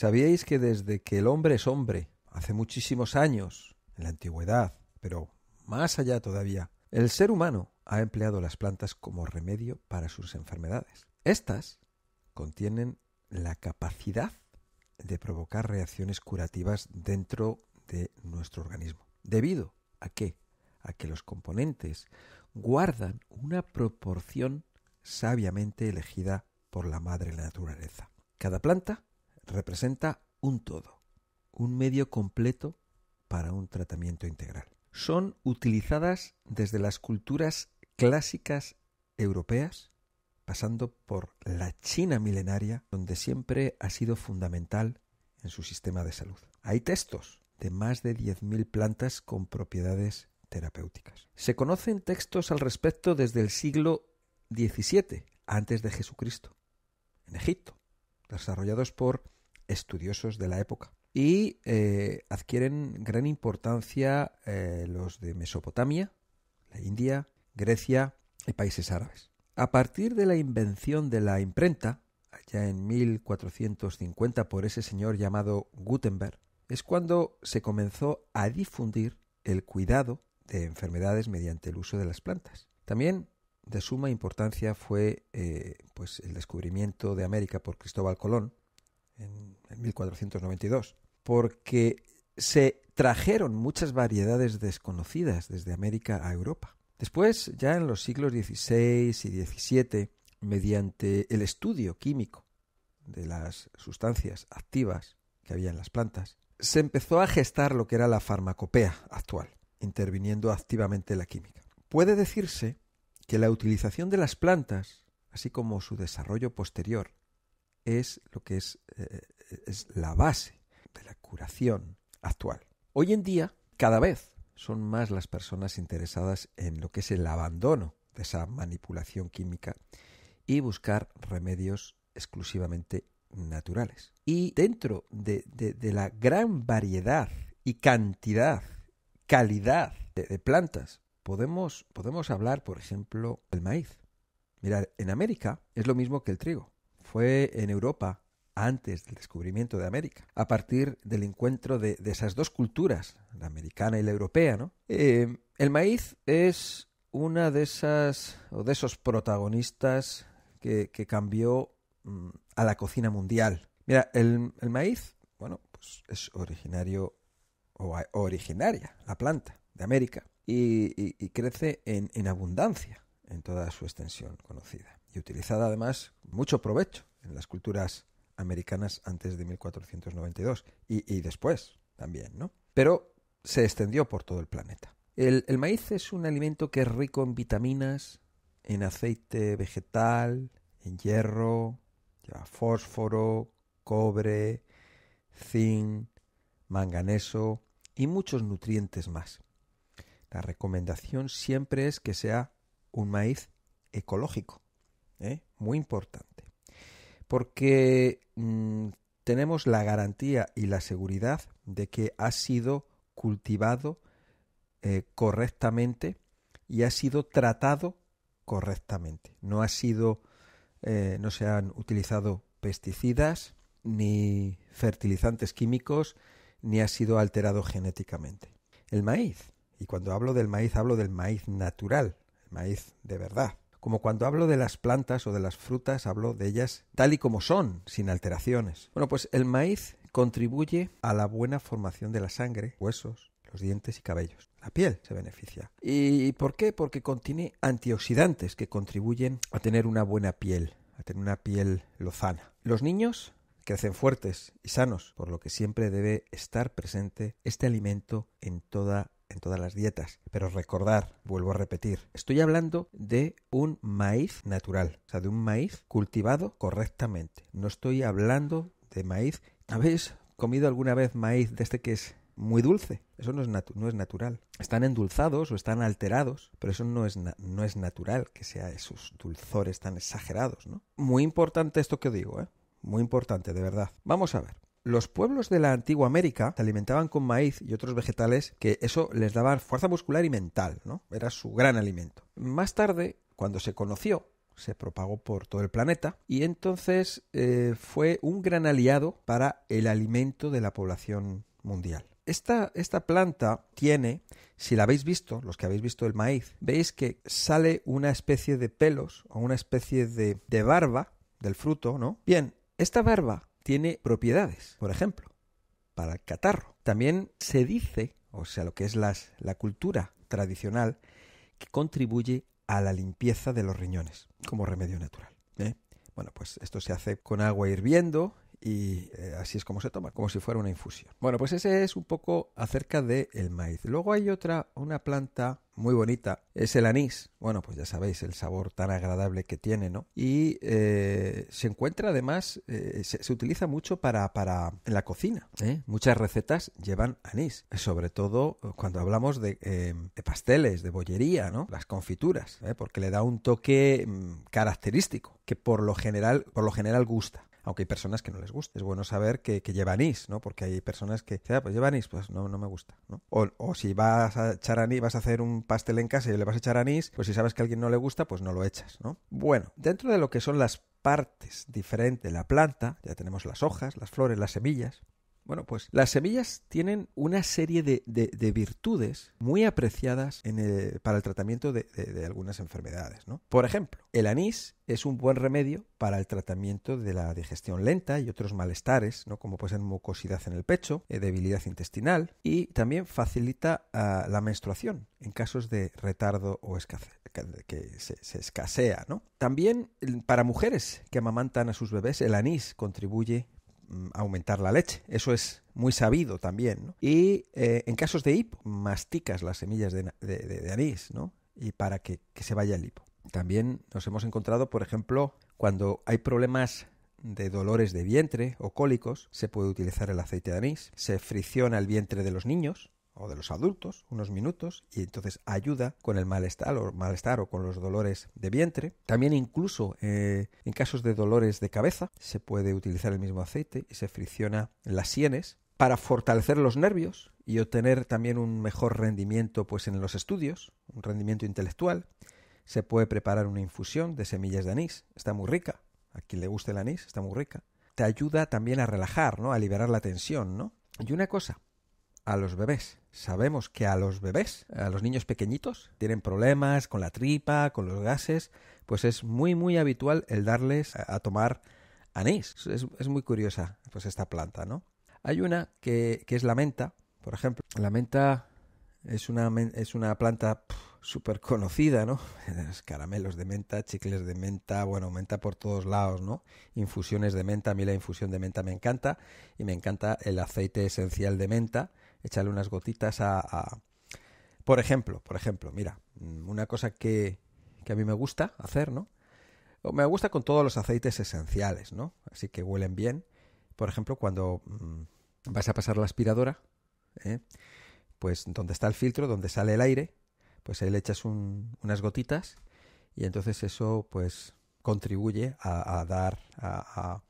¿Sabíais que desde que el hombre es hombre, hace muchísimos años, en la antigüedad, pero más allá todavía, el ser humano ha empleado las plantas como remedio para sus enfermedades? Estas contienen la capacidad de provocar reacciones curativas dentro de nuestro organismo. ¿Debido a qué? A que los componentes guardan una proporción sabiamente elegida por la madre naturaleza. Cada planta representa un todo, un medio completo para un tratamiento integral. Son utilizadas desde las culturas clásicas europeas, pasando por la China milenaria, donde siempre ha sido fundamental en su sistema de salud. Hay textos de más de 10.000 plantas con propiedades terapéuticas. Se conocen textos al respecto desde el siglo XVII, antes de Jesucristo, en Egipto, desarrollados por estudiosos de la época. Y eh, adquieren gran importancia eh, los de Mesopotamia, la India, Grecia y países árabes. A partir de la invención de la imprenta, allá en 1450 por ese señor llamado Gutenberg, es cuando se comenzó a difundir el cuidado de enfermedades mediante el uso de las plantas. También de suma importancia fue eh, pues el descubrimiento de América por Cristóbal Colón, en 1492, porque se trajeron muchas variedades desconocidas desde América a Europa. Después, ya en los siglos XVI y XVII, mediante el estudio químico de las sustancias activas que había en las plantas, se empezó a gestar lo que era la farmacopea actual, interviniendo activamente la química. Puede decirse que la utilización de las plantas, así como su desarrollo posterior, es lo que es eh, es la base de la curación actual. Hoy en día, cada vez son más las personas interesadas en lo que es el abandono de esa manipulación química y buscar remedios exclusivamente naturales. Y dentro de, la gran variedad y cantidad, calidad de, plantas, podemos, podemos hablar, por ejemplo, del maíz. Mirad, en América es lo mismo que el trigo. Fue en Europa antes del descubrimiento de América, a partir del encuentro de, esas dos culturas, la americana y la europea, eh, el maíz es una de esas o de esos protagonistas que, cambió mm, a la cocina mundial. Mira, el, maíz, bueno, pues es originario o originaria, la planta de América, y, crece en, abundancia en toda su extensión conocida y utilizada además mucho provecho en las culturas americanas antes de 1492 y, después también, ¿no? Pero se extendió por todo el planeta. El, maíz es un alimento que es rico en vitaminas, en aceite vegetal, en hierro, lleva fósforo, cobre, zinc, manganeso y muchos nutrientes más. La recomendación siempre es que sea un maíz ecológico, ¿eh? muy importante porque mm, tenemos la garantía y la seguridad de que ha sido cultivado eh, correctamente y ha sido tratado correctamente. No ha sido, eh, no se han utilizado pesticidas ni fertilizantes químicos ni ha sido alterado genéticamente. El maíz, y cuando hablo del maíz hablo del maíz natural, el maíz de verdad, como cuando hablo de las plantas o de las frutas, hablo de ellas tal y como son, sin alteraciones. Bueno, pues el maíz contribuye a la buena formación de la sangre, huesos, los dientes y cabellos. La piel se beneficia. ¿Y por qué? Porque contiene antioxidantes que contribuyen a tener una buena piel, a tener una piel lozana. Los niños crecen fuertes y sanos, por lo que siempre debe estar presente este alimento en toda en todas las dietas. Pero recordar, vuelvo a repetir, estoy hablando de un maíz natural, o sea, de un maíz cultivado correctamente. No estoy hablando de maíz. ¿Habéis comido alguna vez maíz de este que es muy dulce. Eso no es, no es, natural. Están endulzados o están alterados, pero eso no es, no es natural que sea esos dulzores tan exagerados, ¿no? Muy importante esto que digo, ¿eh? Muy importante, de verdad. Vamos a ver. Los pueblos de la antigua América se alimentaban con maíz y otros vegetales que eso les daba fuerza muscular y mental, ¿no? Era su gran alimento. Más tarde, cuando se conoció, se propagó por todo el planeta y entonces eh, fue un gran aliado para el alimento de la población mundial. Esta, esta, planta tiene, si la habéis visto, los que habéis visto el maíz, veis que sale una especie de pelos o una especie de, de barba del fruto, ¿no? Bien, esta barba tiene propiedades, por ejemplo, para el catarro. También se dice, o sea, lo que es las, la cultura tradicional, que contribuye a la limpieza de los riñones como remedio natural. ¿eh? Bueno, pues esto se hace con agua hirviendo y eh, así es como se toma, como si fuera una infusión. Bueno, pues ese es un poco acerca del maíz. Luego hay otra, una planta muy bonita, es el anís. Bueno, pues ya sabéis el sabor tan agradable que tiene, ¿no? Y eh, se encuentra además, eh, se, utiliza mucho para, para en la cocina. ¿eh? Muchas recetas llevan anís, sobre todo cuando hablamos em, de, pasteles, de bollería, ¿no? Las confituras, porque le da un toque mm, característico que por lo general, por lo general gusta aunque hay personas que no les guste. Es bueno saber que, lleva anís, ¿no? Porque hay personas que, ah, pues lleva anís, pues no, no me gusta, ¿no? O, o, si vas a echar anís, vas a hacer un pastel en casa y le vas a echar anís, pues si sabes que a alguien no le gusta, pues no lo echas, ¿no? Bueno, dentro de lo que son las partes diferentes de la planta, ya tenemos las hojas, las flores, las semillas, bueno, pues las semillas tienen una serie de, virtudes muy apreciadas en el, para el tratamiento de, algunas enfermedades. ¿no? Por ejemplo, el anís es un buen remedio para el tratamiento de la digestión lenta y otros malestares, ¿no? como puede ser mucosidad en el pecho, eh, debilidad intestinal y también facilita ah, la menstruación en casos de retardo o que se, se escasea. ¿no? También para mujeres que amamantan a sus bebés, el anís contribuye Mm, aumentar la leche. Eso es muy sabido también. Y eh, en casos de hipo, masticas las semillas de, anís ¿no? y para que, que, se vaya el hipo. También nos hemos encontrado, por ejemplo, cuando hay problemas de dolores de vientre o cólicos, se puede utilizar el aceite de anís. Se fricciona el vientre de los niños o de los adultos unos minutos y entonces ayuda con el malestar o, malestar, o con los dolores de vientre. También incluso eh, en casos de dolores de cabeza se puede utilizar el mismo aceite y se fricciona en las sienes para fortalecer los nervios y obtener también un mejor rendimiento pues en los estudios, un rendimiento intelectual. Se puede preparar una infusión de semillas de anís, está muy rica. A quien le guste el anís, está muy rica. Te ayuda también a relajar, ¿no? A liberar la tensión, ¿no? Y una cosa, a los bebés. Sabemos que a los bebés, a los niños pequeñitos, tienen problemas con la tripa, con los gases, pues es muy muy habitual el darles a, tomar anís. Es, muy curiosa pues esta planta, ¿no? Hay una que, que es la menta, por ejemplo. La menta es una, es una planta súper conocida, ¿no? Caramelos de menta, chicles de menta, bueno, menta por todos lados, ¿no? Infusiones de menta, a mí la infusión de menta me encanta y me encanta el aceite esencial de menta echarle unas gotitas a, Por ejemplo, por ejemplo, mira, mm, una cosa que, que a mí me gusta hacer, ¿no? me gusta con todos los aceites esenciales, ¿no? Así que huelen bien. Por ejemplo, cuando mm, vas a pasar la aspiradora, ¿eh? pues donde está el filtro, donde sale el aire, pues ahí le echas unas gotitas y entonces eso pues contribuye a, dar a,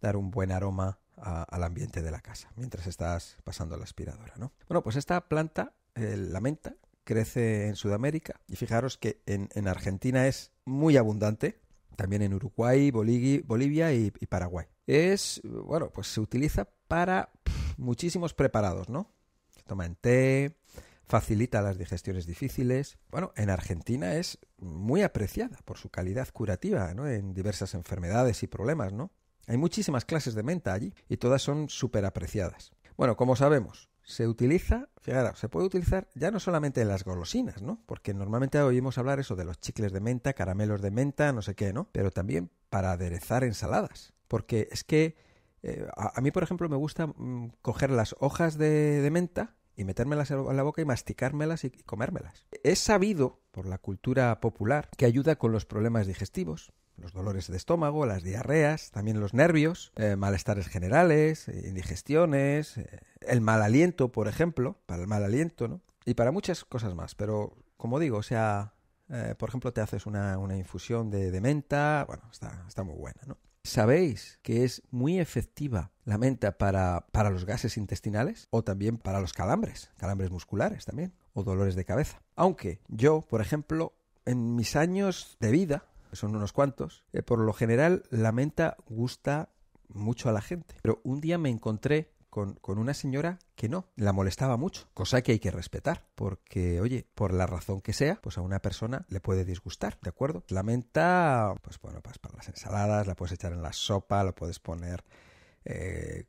dar un buen aroma al ambiente de la casa mientras estás pasando la aspiradora, ¿no? Bueno, pues esta planta, eh, la menta, crece en Sudamérica y fijaros que en, Argentina es muy abundante, también en Uruguay, Bolivia, y, Paraguay. Es, bueno, pues se utiliza para muchísimos preparados, ¿no? Se toma en té, facilita las digestiones difíciles. Bueno, en Argentina es muy apreciada por su calidad curativa, ¿no? En diversas enfermedades y problemas, ¿no? Hay muchísimas clases de menta allí y todas son súper apreciadas. Bueno, como sabemos, se utiliza, fijaros, se puede utilizar ya no solamente en las golosinas, ¿no? Porque normalmente oímos hablar eso de los chicles de menta, caramelos de menta, no sé qué, ¿no? Pero también para aderezar ensaladas. Porque es que eh, a, mí, por ejemplo, me gusta mm, coger las hojas de, menta y metérmelas en la boca y masticármelas y comérmelas. Es sabido por la cultura popular que ayuda con los problemas digestivos, los dolores de estómago, las diarreas, también los nervios, eh, malestares generales, eh, indigestiones, eh, el mal aliento, por ejemplo, para el mal aliento, ¿no? Y para muchas cosas más, pero como digo, o sea, por ejemplo, te haces una, infusión de, menta, bueno, está, está muy buena, ¿no? ¿Sabéis que es muy efectiva la menta para, para los gases intestinales o también para los calambres, calambres musculares también, o dolores de cabeza? Aunque yo, por ejemplo, en mis años de vida, son unos cuantos, eh, por lo general la menta gusta mucho a la gente. Pero un día me encontré con, con, una señora que no, la molestaba mucho, cosa que hay que respetar, porque, oye, por la razón que sea, pues a una persona le puede disgustar, ¿de acuerdo? La menta, pues bueno, para, pues para las ensaladas, la puedes echar en la sopa, la puedes poner eh,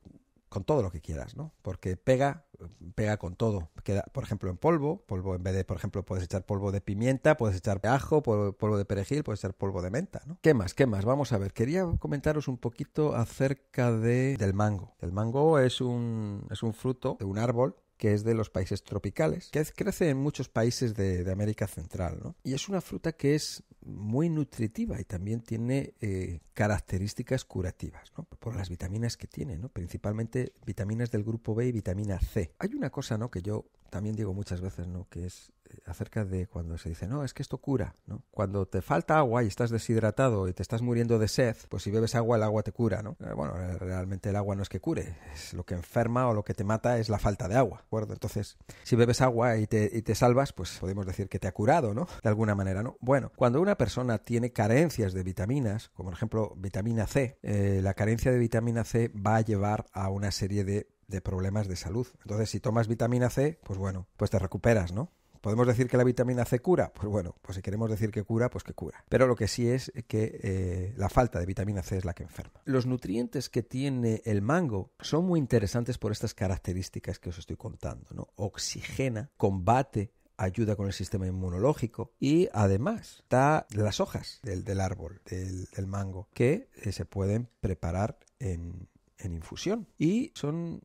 con todo lo que quieras, ¿no? Porque pega, pega con todo. Queda, por ejemplo, en polvo, polvo en vez de, por ejemplo, puedes echar polvo de pimienta, puedes echar ajo, polvo, de perejil, puedes echar polvo de menta, ¿no? ¿Qué más? ¿Qué más? Vamos a ver. Quería comentaros un poquito acerca de, del mango. El mango es un, es un fruto de un árbol que es de los países tropicales, que crece en muchos países de, América Central, ¿no? Y es una fruta que es muy nutritiva y también tiene eh, características curativas, ¿no? Por las vitaminas que tiene, ¿no? Principalmente vitaminas del grupo B y vitamina C. Hay una cosa, ¿no? Que yo también digo muchas veces, ¿no? Que es acerca de cuando se dice, no, es que esto cura, ¿no? Cuando te falta agua y estás deshidratado y te estás muriendo de sed, pues si bebes agua, el agua te cura, ¿no? Eh, bueno, eh, realmente el agua no es que cure, es lo que enferma o lo que te mata es la falta de agua, acuerdo? Entonces, si bebes agua y te, y te salvas, pues podemos decir que te ha curado, ¿no? De alguna manera, ¿no? Bueno, cuando una persona tiene carencias de vitaminas, como por ejemplo vitamina C, eh, la carencia de vitamina C va a llevar a una serie de de problemas de salud. Entonces, si tomas vitamina C, pues bueno, pues te recuperas, ¿no? ¿Podemos decir que la vitamina C cura? Pues bueno, pues si queremos decir que cura, pues que cura. Pero lo que sí es que eh, la falta de vitamina C es la que enferma. Los nutrientes que tiene el mango son muy interesantes por estas características que os estoy contando, ¿no? Oxigena, combate ayuda con el sistema inmunológico y además da las hojas del, árbol, del, mango, que eh, se pueden preparar en, en infusión y son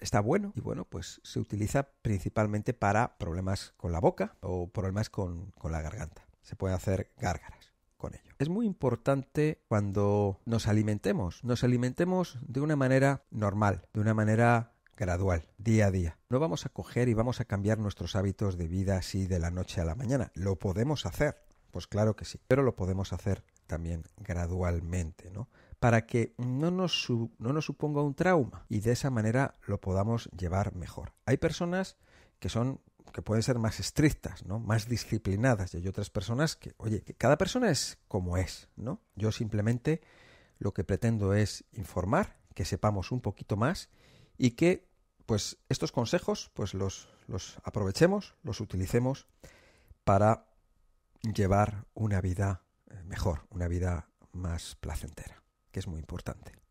está bueno y bueno pues se utiliza principalmente para problemas con la boca o problemas con, con la garganta se pueden hacer gárgaras con ello. Es muy importante cuando nos alimentemos, nos alimentemos de una manera normal, de una manera gradual, día a día. No vamos a coger y vamos a cambiar nuestros hábitos de vida así de la noche a la mañana. Lo podemos hacer, pues claro que sí, pero lo podemos hacer también gradualmente, ¿no? para que no nos, no nos suponga un trauma y de esa manera lo podamos llevar mejor. Hay personas que son que pueden ser más estrictas, ¿no? Más disciplinadas. Y hay otras personas que, oye, que cada persona es como es, ¿no? Yo simplemente lo que pretendo es informar, que sepamos un poquito más y que, pues, estos consejos, pues los, los aprovechemos, los utilicemos para llevar una vida eh, mejor, una vida más placentera que es muy importante.